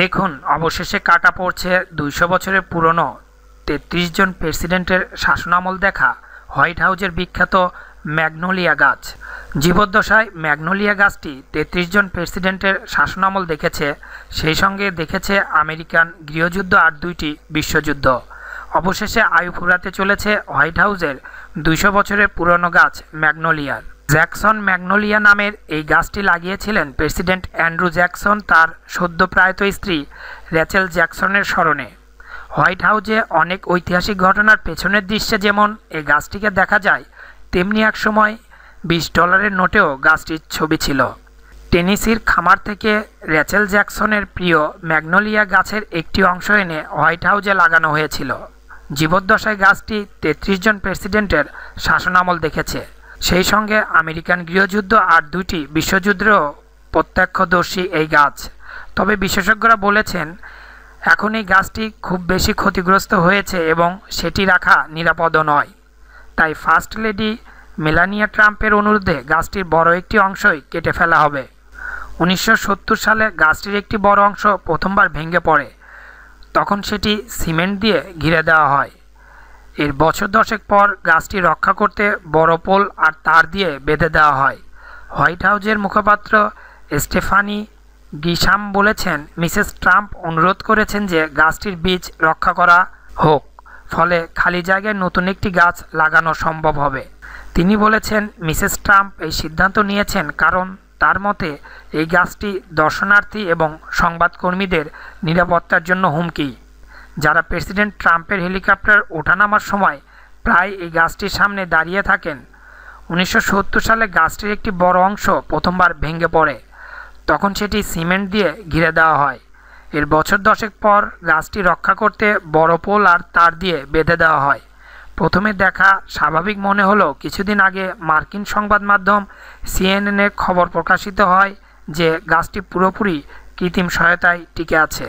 দেখুন অবশেষে কাটা পড়ছে দুইশো বছরের পুরনো তেত্রিশ জন প্রেসিডেন্টের শাসনামল দেখা হোয়াইট হাউজের বিখ্যাত ম্যাগনোলিয়া গাছ জীবদ্দশায় ম্যাগনোলিয়া গাছটি তেত্রিশ জন প্রেসিডেন্টের শাসনামল দেখেছে সেই সঙ্গে দেখেছে আমেরিকান গৃহযুদ্ধ আর দুইটি বিশ্বযুদ্ধ অবশেষে আয়ু ফুরাতে চলেছে হোয়াইট হাউজের দুইশো বছরের পুরনো গাছ ম্যাগনোলিয়ার জ্যাকসন ম্যাগনোলিয়া নামের এই গাছটি লাগিয়েছিলেন প্রেসিডেন্ট অ্যান্ড্রু জ্যাকসন তার সদ্যপ্রায়ত স্ত্রী র্যাচেল জ্যাকসনের স্মরণে হোয়াইট হাউজে অনেক ঐতিহাসিক ঘটনার পেছনের দৃশ্যে যেমন এই গাছটিকে দেখা যায় তেমনি এক সময় বিশ ডলারের নোটেও গাছটির ছবি ছিল টেনিসির খামার থেকে র্যাচেল জ্যাকসনের প্রিয় ম্যাগনোলিয়া গাছের একটি অংশ এনে হোয়াইট হাউজে লাগানো হয়েছিল জীবদ্দশায় গাছটি তেত্রিশ জন প্রেসিডেন্টের শাসনামল দেখেছে সেই সঙ্গে আমেরিকান গৃহযুদ্ধ আর দুটি বিশ্বযুদ্ধেরও প্রত্যক্ষদর্শী এই গাছ তবে বিশেষজ্ঞরা বলেছেন এখন এই গাছটি খুব বেশি ক্ষতিগ্রস্ত হয়েছে এবং সেটি রাখা নিরাপদ নয় তাই ফার্স্ট লেডি মেলানিয়া ট্রাম্পের অনুরোধে গাছটির বড় একটি অংশই কেটে ফেলা হবে উনিশশো সালে গাছটির একটি বড় অংশ প্রথমবার ভেঙে পড়ে তখন সেটি সিমেন্ট দিয়ে ঘিরে দেওয়া হয় এর বছর দশেক পর গাছটি রক্ষা করতে বড় পোল আর তার দিয়ে বেঁধে দেওয়া হয় হোয়াইট হাউজের মুখপাত্র স্টেফানি গিসাম বলেছেন মিসেস ট্রাম্প অনুরোধ করেছেন যে গাছটির বীজ রক্ষা করা হোক ফলে খালি জায়গায় নতুন একটি গাছ লাগানো সম্ভব হবে তিনি বলেছেন মিসেস ট্রাম্প এই সিদ্ধান্ত নিয়েছেন কারণ তার মতে এই গাছটি দর্শনার্থী এবং সংবাদকর্মীদের নিরাপত্তার জন্য হুমকি যারা প্রেসিডেন্ট ট্রাম্পের হেলিকপ্টার ওঠানামার সময় প্রায় এই গাছটির সামনে দাঁড়িয়ে থাকেন উনিশশো সালে গাছটির একটি বড় অংশ প্রথমবার ভেঙে পড়ে তখন সেটি সিমেন্ট দিয়ে ঘিরে দেওয়া হয় এর বছর দশেক পর গাছটি রক্ষা করতে বড় পোল আর তার দিয়ে বেঁধে দেওয়া হয় প্রথমে দেখা স্বাভাবিক মনে হলো কিছুদিন আগে মার্কিন সংবাদ মাধ্যম সিএনএনে খবর প্রকাশিত হয় যে গাছটি পুরোপুরি কৃত্রিম সহায়তায় টিকে আছে